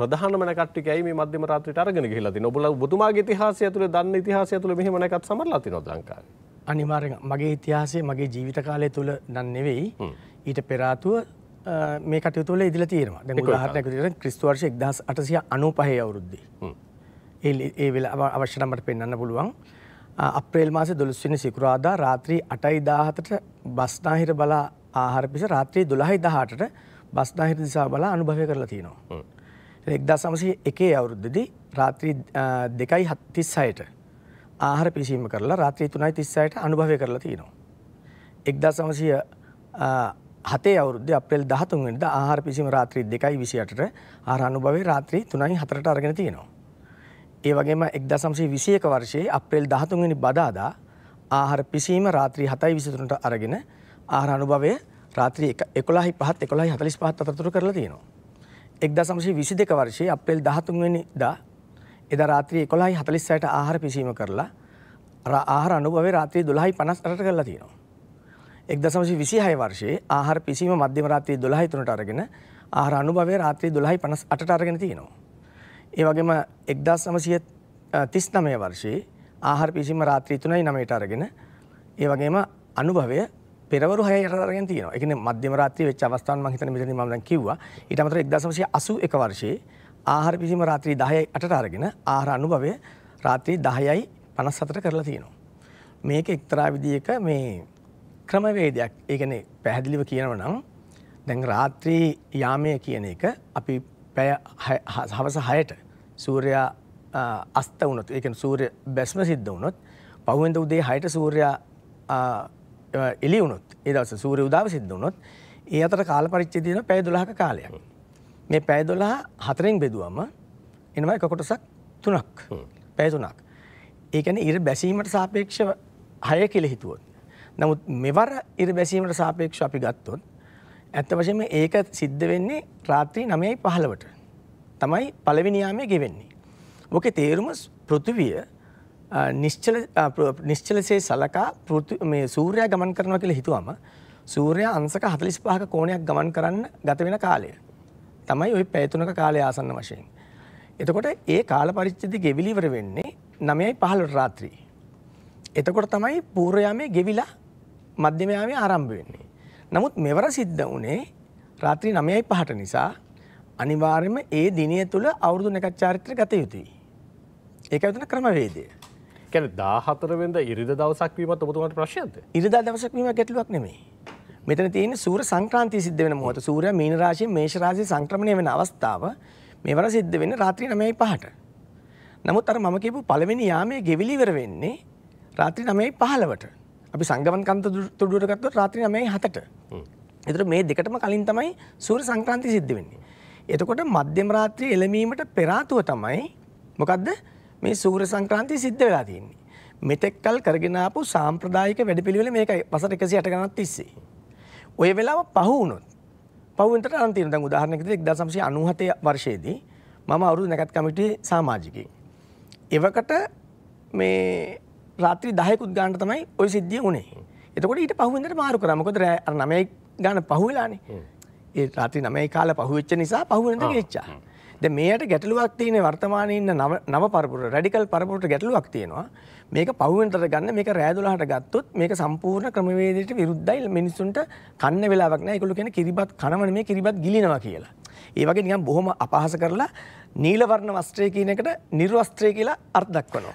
ප්‍රධානම නැකට්ටික ඇයි මේ මධ්‍යම රාත්‍රියට අරගෙන ගිහිලා තින්නේ? ඔබලා ඔබතුමාගේ ඉතිහාසය ඇතුලේ දන්න ඉතිහාසය ඇතුලේ මෙහෙම නැකත් සමරලා තිනොත් ලංකාවේ. අනිවාර්යෙන් මගේ ඉතිහාසය මගේ ජීවිත කාලය තුල නම් නෙවෙයි. ඊට පෙර ආතුව මේ කටයුතු වල ඉදලා තියෙනවා. දැන් උදාහරණයක් විදිහට ක්‍රිස්තු වර්ෂ 1895 අවුරුද්දේ. ඒ ඒ වෙලාව අවශ්‍ය නම් මට පෙන්වන්න පුළුවන්. අප්‍රේල් මාස දොළස්වනි සිකුරාදා රාත්‍රී අටයි දාහතට බස්නාහිර බලා ආහාරපිස රාත්‍රී දොළහයි දහටට බස්නාහිර දිසා බලා අනුභවය කරලා තියෙනවා. එක්දා සමසය එකේ අවුරුද්ධදී රාත්‍රී දෙකයි හත්තිස්සයට ආහර පිසිීම කරලා රාත්‍රී තුනයි තිස්සයට අනුභවය කරලා තියෙනවා. එක්දා සමසය හතේ අවුද අපේල් දහතුන්ට ආහර පිසිම රාත්‍රී දෙකයි විසියටට ආර අනුභවේ රාත්‍රී තුනයි හතරට අරගෙන තියෙනවා. ඒ වගේම එක්දා සම්සේ විසියක වර්ෂයේ අපේල් දහතුන්ගනි බදාදා ආහර පිසීම රාත්‍රී හතයි විසිතුරට අරගෙන ආහර අනුභවය රාත්‍රී එකොලාහි පහත් එකොලායි හතලිස් පහත් අතරතුර කරලා තියෙනවා. එක්දා සමශී විසි දෙක වර්ෂය අපේල් දහතුන්වැනි දා එද රාත්‍රී කොළහයි හතලිස්සයට ආහාර පිසීම කරලා ආහාර අනුභවේ රාත්‍රී දොළහයි පනස්රට කරලා තියෙනවා. එක්ද සමශී විසි හය වර්ෂයේ ආහාර පිසීම මධ්‍යම රාත්‍රී දොළහයි තුනට අරගෙන ආහාර අනුභවේ රාත්‍රී දොළහයි පනස් අට අරගෙන තියෙනවා. ඒ වගේම එක්දා සමසිය තිස් නමය වර්ෂයේ ආහාර පිසිම රාත්‍රී තුනයි නමයට අරගෙන ඒ වගේම අනුභවය පෙරවරු හය යටරගෙන තියෙනවා. ඒ කියන්නේ මධ්‍යම රාත්‍රියේ වෙච්ච අවස්ථාවන් මම හිතන්නේ මෙතනින් මම දැන් කිව්වා. ඊට අමතරව 1981 වර්ෂයේ ආහාර පිසීම රාත්‍රී 10යි 8ට අරගෙන ආහාර අනුභවය රාත්‍රී 10යි 57ට කරලා තියෙනවා. මේක එක්තරා විදියක මේ ක්‍රමවේදයක්. ඒ කියන්නේ පැහැදිලිව කියනවා නම් දැන් රාත්‍රී යාමය කියන එක අපි පැය හවස 6ට සූර්යා අස්ත වුණොත් ඒ කියන්නේ සූර්ය බැස්ම සිද්ධ වුණොත් පහුවෙන්ද උදේ 6ට සූර්යා එලියවුණොත් ඒදවස සූරය උදාව සිද්ධ වුණොත් ඒ අතර කාල පරිච්චේදන පැය දොලහක කාලයක් මේ පැය දොලහ හතරෙන් බෙදුවම එනවා එක කොටසක් තුනක් පැය තුනක් ඒකැන ඉර බැසීමට සාපේක්ෂව හය කෙළ හිතුවොත්. නමුත් මෙවර ඉර බැසීමට සාපේක්ෂ අපි ගත්තොත් ඇත්ත වශම ඒක සිද්ධ වෙන්නේ රාත්‍රී නමයයි පහළවට තමයි පළවිනියාමය ගෙවෙන්නේ. ඕක තේරුම පෘතිවිය නිශ්චල නිශ්චලසේ සලකා මේ සූර්යයා ගමන් කරනවා කියලා හිතුවම සූර්යයා අංශක 45ක කෝණයක් ගමන් කරන්න ගත වෙන කාලය තමයි ওই පැය තුනක කාලය ආසන්න වශයෙන්. එතකොට ඒ කාල පරිච්ඡේදය ගෙවිලි ඉවර වෙන්නේ 9:15 රාත්‍රී. එතකොට තමයි පූර්ව යාමයේ ගෙවිලා මධ්‍යම යාමයේ ආරම්භ වෙන්නේ. නමුත් මෙවර සිද්ධ වුණේ රාත්‍රී 9:05ට නිසා අනිවාර්යයෙන්ම ඒ දිනය තුල අවුරුදු නැකත් චාරිත්‍ර ගත යුතුයි. ඒකයි උදන ක්‍රමවේදය. කැන දාහතරවෙද ඉරිද දවසක්වීමත් ඔබතුමට ප්‍රශ්යන්ත ඉරිදා දවසක්වීම ගැටලුවක් නෙමේ මෙතන තියෙන සූර සංක්‍රාන්ති සිද්ධ වෙන මොහොත සූරය මීනරාශී මේෂරාශී සංක්‍රමණය වෙන අවස්ථාව මෙවර සිද්ධ වෙන්නේ රාත්‍රී 9යි 5ට. නමුත් අර මම කියපු පළවෙනි යාමයේ ගෙවිලි ඉවර වෙන්නේ රාත්‍රී 9යි 15ට. අපි සංගමන් කන්ත තුඩුවට ගත්තොත් රාත්‍රී 9යි 7ට. ඒතර මේ දෙකටම කලින් තමයි සූර සංක්‍රාන්ති සිද්ධ වෙන්නේ. එතකොට මධ්‍යම රාත්‍රියේ එළඹීමට පෙර ආතුව තමයි මොකද්ද මේ සූර්ය සංක්‍රාන්ති සිද්ධ වෙලා තියෙන්නේ. මෙතෙක්කල් කරගෙන ආපු සාම්ප්‍රදායික වැඩපිළිවෙල මේකයි. වසර 160 ගණන් තිස්සේ. ඔය වෙලාව පහ වුණොත් පහුවෙන්ට අරන් තියෙනවා. දැන් උදාහරණයක් විදිහට 1997 වර්ෂයේදී මම අවුරුදු නැකත් කමිටුවේ සමාජිකයෙක්. එවකට මේ රාත්‍රි 10කුත් ගානට තමයි ওই සිද්ධිය උනේ. එතකොට ඊට පහුවෙන්දට මාරු කරා. මොකද අර 9යි ගාන පහුවෙලානේ. ඒ රාත්‍රි 9යි කාලේ පහුවෙච්ච නිසා පහුවෙන්දට ගෙච්චා. දැන් මේකට ගැටලුවක් තියෙන්නේ වර්තමානයේ ඉන්න නව නව පරපුර රැඩිකල් පරපුරට ගැටලුවක් තියෙනවා. මේක පහුවෙන්තර ගන්න මේක රෑ 12ට ගත්තොත් මේක සම්පූර්ණ ක්‍රමවේදයට විරුද්ධයි මිනිසුන්ට කන්න වෙලාවක් නැහැ. ඒගොල්ලෝ කියන්නේ කිරිබත් කනම නෙමෙයි කිරිබත් ගිලිනවා කියලා. ඒ වගේ නිකන් බොහොම අපහාස කරලා නීල වර්ණ වස්ත්‍රය කියන එකට නිර්වස්ත්‍රය කියලා අර්ථ දක්වනවා.